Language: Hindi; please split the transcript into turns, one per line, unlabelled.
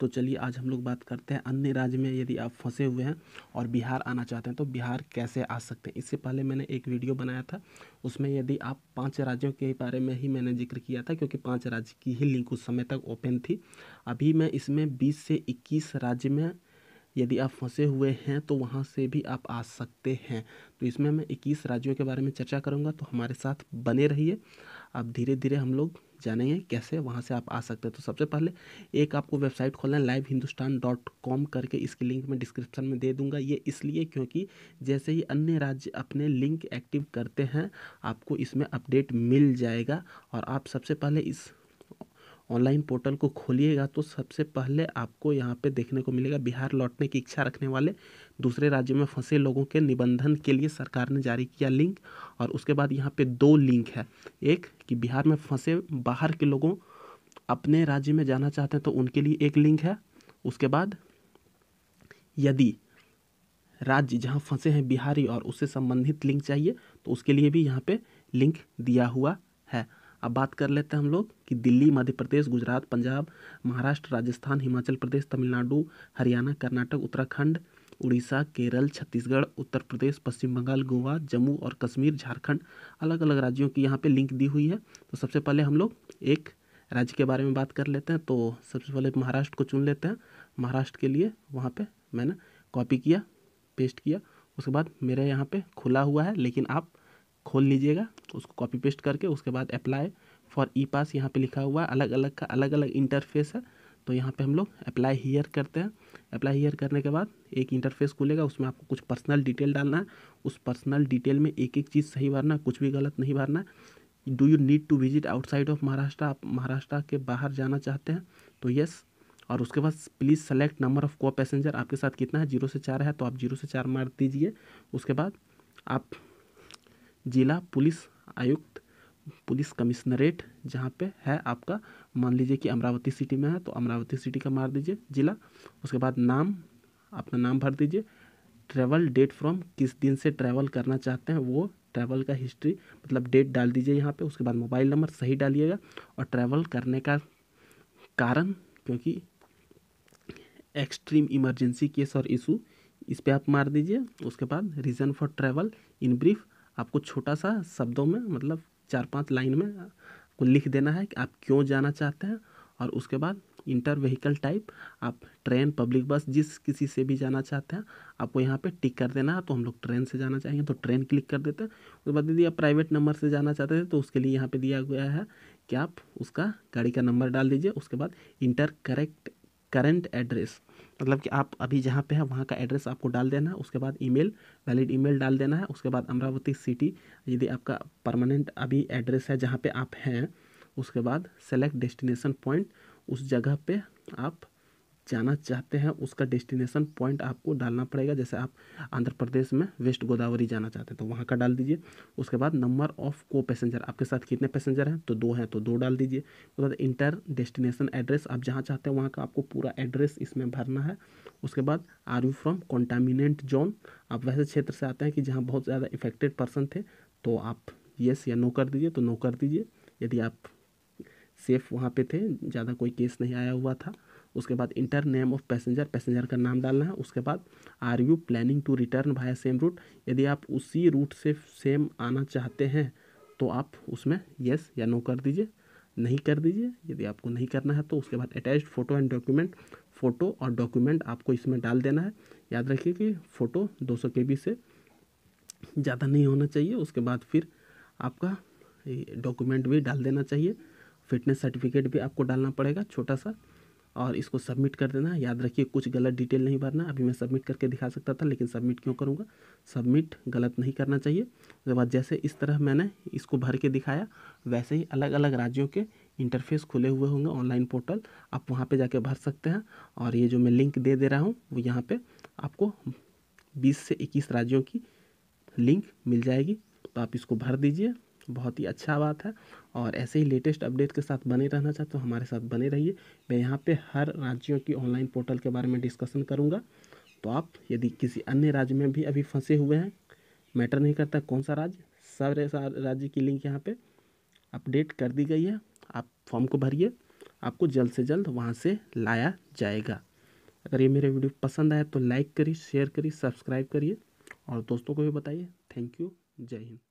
तो चलिए आज हम लोग बात करते हैं अन्य राज्य में यदि आप फंसे हुए हैं और बिहार आना चाहते हैं तो बिहार कैसे आ सकते हैं इससे पहले मैंने एक वीडियो बनाया था उसमें यदि आप पांच राज्यों के बारे में ही मैंने जिक्र किया था क्योंकि पांच राज्य की ही लिंक उस समय तक ओपन थी अभी मैं इसमें बीस से इक्कीस राज्य में यदि आप फंसे हुए हैं तो वहाँ से भी आप आ सकते हैं तो इसमें मैं इक्कीस राज्यों के बारे में चर्चा करूँगा तो हमारे साथ बने रहिए अब धीरे धीरे हम लोग हैं कैसे वहाँ से आप आ सकते हैं तो सबसे पहले एक आपको वेबसाइट खोलना है लाइव हिंदुस्तान डॉट कॉम करके इसके लिंक में डिस्क्रिप्शन में दे दूंगा ये इसलिए क्योंकि जैसे ही अन्य राज्य अपने लिंक एक्टिव करते हैं आपको इसमें अपडेट मिल जाएगा और आप सबसे पहले इस ऑनलाइन पोर्टल को खोलिएगा तो सबसे पहले आपको यहाँ पे देखने को मिलेगा बिहार लौटने की इच्छा रखने वाले दूसरे राज्य में फंसे लोगों के निबंधन के लिए सरकार ने जारी किया लिंक और उसके बाद यहाँ पे दो लिंक है एक कि बिहार में फंसे बाहर के लोगों अपने राज्य में जाना चाहते हैं तो उनके लिए एक लिंक है उसके बाद यदि राज्य जहाँ फंसे हैं बिहारी और उससे संबंधित लिंक चाहिए तो उसके लिए भी यहाँ पर लिंक दिया हुआ है अब बात कर लेते हैं हम लोग कि दिल्ली मध्य प्रदेश गुजरात पंजाब महाराष्ट्र राजस्थान हिमाचल प्रदेश तमिलनाडु हरियाणा कर्नाटक उत्तराखंड उड़ीसा केरल छत्तीसगढ़ उत्तर प्रदेश पश्चिम बंगाल गोवा जम्मू और कश्मीर झारखंड अलग अलग राज्यों की यहाँ पे लिंक दी हुई है तो सबसे पहले हम लोग एक राज्य के बारे में बात कर लेते हैं तो सबसे पहले महाराष्ट्र को चुन लेते हैं महाराष्ट्र के लिए वहाँ पर मैंने कॉपी किया पेस्ट किया उसके बाद मेरे यहाँ पर खुला हुआ है लेकिन आप खोल लीजिएगा तो उसको कॉपी पेस्ट करके उसके बाद अप्लाई फॉर ई पास यहाँ पे लिखा हुआ है अलग अलग का अलग अलग इंटरफेस है तो यहाँ पे हम लोग अप्लाई हीयर करते हैं अप्लाई हीयर करने के बाद एक इंटरफेस खुलेगा उसमें आपको कुछ पर्सनल डिटेल डालना है उस पर्सनल डिटेल में एक एक चीज़ सही भरना कुछ भी गलत नहीं भरना do you need to visit outside of Maharashtra आप महाराष्ट्र के बाहर जाना चाहते हैं तो येस और उसके बाद प्लीज़ सेलेक्ट नंबर ऑफ को पैसेंजर आपके साथ कितना है जीरो से चार है तो आप जीरो से चार मार दीजिए उसके बाद आप जिला पुलिस आयुक्त पुलिस कमिश्नरेट जहाँ पे है आपका मान लीजिए कि अमरावती सिटी में है तो अमरावती सिटी का मार दीजिए जिला उसके बाद नाम अपना नाम भर दीजिए ट्रैवल डेट फ्रॉम किस दिन से ट्रैवल करना चाहते हैं वो ट्रैवल का हिस्ट्री मतलब डेट डाल दीजिए यहाँ पे उसके बाद मोबाइल नंबर सही डालिएगा और ट्रैवल करने का कारण क्योंकि एक्सट्रीम इमरजेंसी केस और इशू इस पर आप मार दीजिए उसके बाद reason for travel in brief आपको छोटा सा शब्दों में मतलब चार पांच लाइन में आपको लिख देना है कि आप क्यों जाना चाहते हैं और उसके बाद इंटर व्हीकल टाइप आप ट्रेन पब्लिक बस जिस किसी से भी जाना चाहते हैं आपको यहाँ पे टिक कर देना है तो हम लोग ट्रेन से जाना चाहेंगे तो ट्रेन क्लिक कर देते हैं उसके बाद यदि आप प्राइवेट नंबर से जाना चाहते थे तो उसके लिए यहाँ पे दिया गया है कि आप उसका गाड़ी का नंबर डाल दीजिए उसके बाद इंटर करेक्ट करेंट एड्रेस मतलब कि आप अभी जहाँ पे हैं वहाँ का एड्रेस आपको डाल देना है उसके बाद ईमेल वैलिड ईमेल डाल देना है उसके बाद अमरावती सिटी यदि आपका परमानेंट अभी एड्रेस है जहाँ पे आप हैं उसके बाद सेलेक्ट डेस्टिनेशन पॉइंट उस जगह पे आप जाना चाहते हैं उसका डेस्टिनेशन पॉइंट आपको डालना पड़ेगा जैसे आप आंध्र प्रदेश में वेस्ट गोदावरी जाना चाहते हैं तो वहाँ का डाल दीजिए उसके बाद नंबर ऑफ को पैसेंजर आपके साथ कितने पैसेंजर हैं तो दो हैं तो दो डाल दीजिए उसके बाद इंटर डेस्टिनेशन एड्रेस आप जहाँ चाहते हैं वहाँ का आपको पूरा एड्रेस इसमें भरना है उसके बाद are you from containment zone आप वैसे क्षेत्र से आते हैं कि जहाँ बहुत ज़्यादा इफेक्टेड पर्सन थे तो आप येस या नो कर दीजिए तो नो कर दीजिए यदि आप सेफ़ वहाँ पे थे ज़्यादा कोई केस नहीं आया हुआ था उसके बाद enter name of passenger passenger का नाम डालना है उसके बाद are you planning to return by same route यदि आप उसी रूट से सेम आना चाहते हैं तो आप उसमें येस या नो कर दीजिए नहीं कर दीजिए यदि आपको नहीं करना है तो उसके बाद attach photo and document photo और डॉक्यूमेंट आपको इसमें डाल देना है याद रखिए कि फ़ोटो के केबी से ज़्यादा नहीं होना चाहिए उसके बाद फिर आपका डॉक्यूमेंट भी डाल देना चाहिए फिटनेस सर्टिफिकेट भी आपको डालना पड़ेगा छोटा सा और इसको सबमिट कर देना याद रखिए कुछ गलत डिटेल नहीं भरना अभी मैं सबमिट करके दिखा सकता था लेकिन सबमिट क्यों करूँगा सबमिट गलत नहीं करना चाहिए उसके बाद जैसे इस तरह मैंने इसको भर के दिखाया वैसे ही अलग अलग राज्यों के इंटरफेस खुले हुए होंगे ऑनलाइन पोर्टल आप वहाँ पर जाके भर सकते हैं और ये जो मैं लिंक दे दे रहा हूँ वो यहाँ पर आपको बीस से इक्कीस राज्यों की लिंक मिल जाएगी तो आप इसको भर दीजिए बहुत ही अच्छा बात है और ऐसे ही लेटेस्ट अपडेट के साथ बने रहना चाहते हो हमारे साथ बने रहिए मैं यहाँ पे हर राज्यों की ऑनलाइन पोर्टल के बारे में डिस्कशन करूँगा तो आप यदि किसी अन्य राज्य में भी अभी फंसे हुए हैं मैटर नहीं करता कौन सा राज्य सारे राज्य की लिंक यहाँ पर अपडेट कर दी गई है आप फॉर्म को भरिए आपको जल्द से जल्द वहाँ से लाया जाएगा अगर ये मेरे वीडियो पसंद आया तो लाइक करिए शेयर करिए सब्सक्राइब करिए और दोस्तों को भी बताइए थैंक यू जय हिंद